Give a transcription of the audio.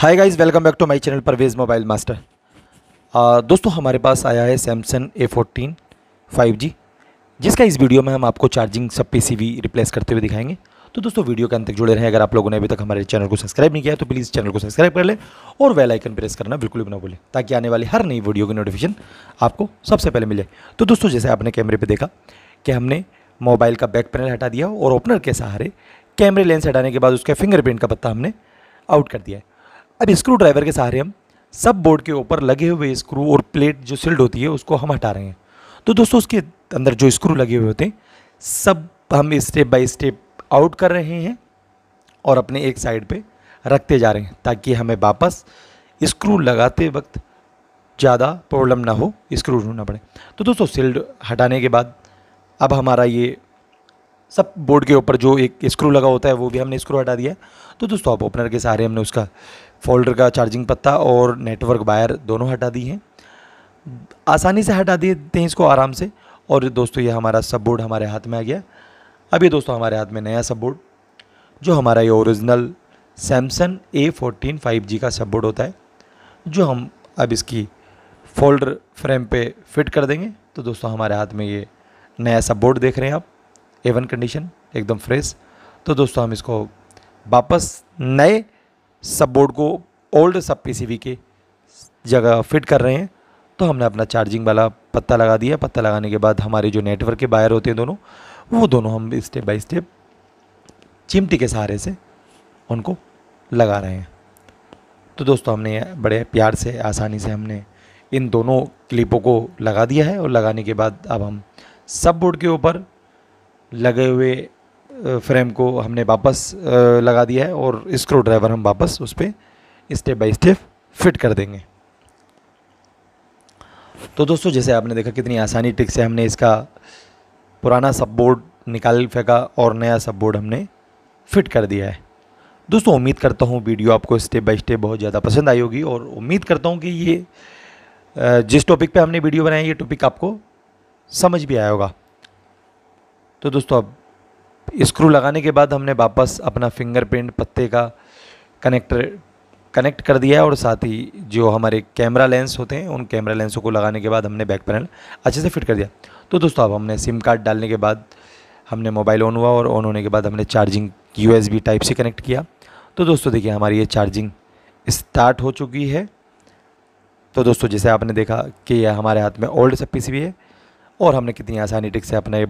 hi guys welcome back to my channel Parvez mobile master दोस्तों हमारे पास आया है Samsung A fourteen five G जिसका इस वीडियो में हम आपको चार्जिंग सब पे सी रिप्लेस करते हुए दिखाएंगे तो दोस्तों वीडियो के अंत तक जुड़े रहें अगर आप लोगों ने अभी तक हमारे चैनल को सब्सक्राइब नहीं किया तो प्लीज़ चैनल को सब्सक्राइब कर लें और वेल आइकन प्रेस करना बिल्कुल भी ना भूलें ताकि आने वाली हर नई वीडियो की नोटिफिकेशन आपको सबसे पहले मिले तो दोस्तों जैसे आपने कैमरे पर देखा कि हमने मोबाइल का बैक पैनल हटा दिया और ओपनर के सहारे कैमरे लेंस हटाने के बाद उसके फिंगरप्रिंट का पत्ता हमने आउट कर दिया है अब स्क्रू ड्राइवर के सहारे हम सब बोर्ड के ऊपर लगे हुए स्क्रू और प्लेट जो सिल्ड होती है उसको हम हटा रहे हैं तो दोस्तों उसके अंदर जो स्क्रू लगे हुए होते हैं सब हम स्टेप बाय स्टेप आउट कर रहे हैं और अपने एक साइड पे रखते जा रहे हैं ताकि हमें वापस स्क्रू लगाते वक्त ज़्यादा प्रॉब्लम ना हो स्क्रू ढूंढना पड़े तो दोस्तों सिल्ड हटाने के बाद अब हमारा ये सब बोर्ड के ऊपर जो एक स्क्रू लगा होता है वो भी हमने स्क्रू हटा दिया तो दोस्तों आप ओपनर के सहारे हमने उसका फोल्डर का चार्जिंग पत्ता और नेटवर्क वायर दोनों हटा दिए हैं आसानी से हटा दिए थे इसको आराम से और दोस्तों ये हमारा सब बोर्ड हमारे हाथ में आ गया अब ये दोस्तों हमारे हाथ में नया सब बोर्ड जो हमारा ये original Samsung A fourteen five G का सब बोर्ड होता है जो हम अब इसकी फोल्डर फ्रेम पे फिट कर देंगे तो दोस्तों हमारे हाथ में ये नया सब बोर्ड देख रहे हैं आप एवन कंडीशन एकदम फ्रेश तो दोस्तों हम इसको वापस नए सब बोर्ड को ओल्ड सब पीसीबी के जगह फिट कर रहे हैं तो हमने अपना चार्जिंग वाला पत्ता लगा दिया पत्ता लगाने के बाद हमारे जो नेटवर्क के बायर होते हैं दोनों वो दोनों हम स्टेप बाय स्टेप चिमटी के सहारे से उनको लगा रहे हैं तो दोस्तों हमने बड़े प्यार से आसानी से हमने इन दोनों क्लिपों को लगा दिया है और लगाने के बाद अब हम सब बोर्ड के ऊपर लगे हुए फ्रेम को हमने वापस लगा दिया है और स्क्रू ड्राइवर हम वापस उस पर स्टेप बाई स्टेप फिट कर देंगे तो दोस्तों जैसे आपने देखा कितनी आसानी ट्रिक से हमने इसका पुराना सब बोर्ड निकाल फेंका और नया सब बोर्ड हमने फिट कर दिया है दोस्तों उम्मीद करता हूँ वीडियो आपको स्टेप बाय स्टेप बहुत ज़्यादा पसंद आई होगी और उम्मीद करता हूँ कि ये जिस टॉपिक पे हमने वीडियो बनाया ये टॉपिक आपको समझ भी आया होगा तो दोस्तों अब स्क्रू लगाने के बाद हमने वापस अपना फिंगरप्रिंट पत्ते का कनेक्टर कनेक्ट कर दिया है और साथ ही जो हमारे कैमरा लेंस होते हैं उन कैमरा लेंसों को लगाने के बाद हमने बैक पैनल अच्छे से फिट कर दिया तो दोस्तों अब हमने सिम कार्ड डालने के बाद हमने मोबाइल ऑन हुआ और ऑन होने के बाद हमने चार्जिंग यू टाइप से कनेक्ट किया तो दोस्तों देखिए हमारी ये चार्जिंग स्टार्ट हो चुकी है तो दोस्तों जैसे आपने देखा कि यह हमारे हाथ में ओल्ड सब पी है और हमने कितनी आसानी टिक से अपना ये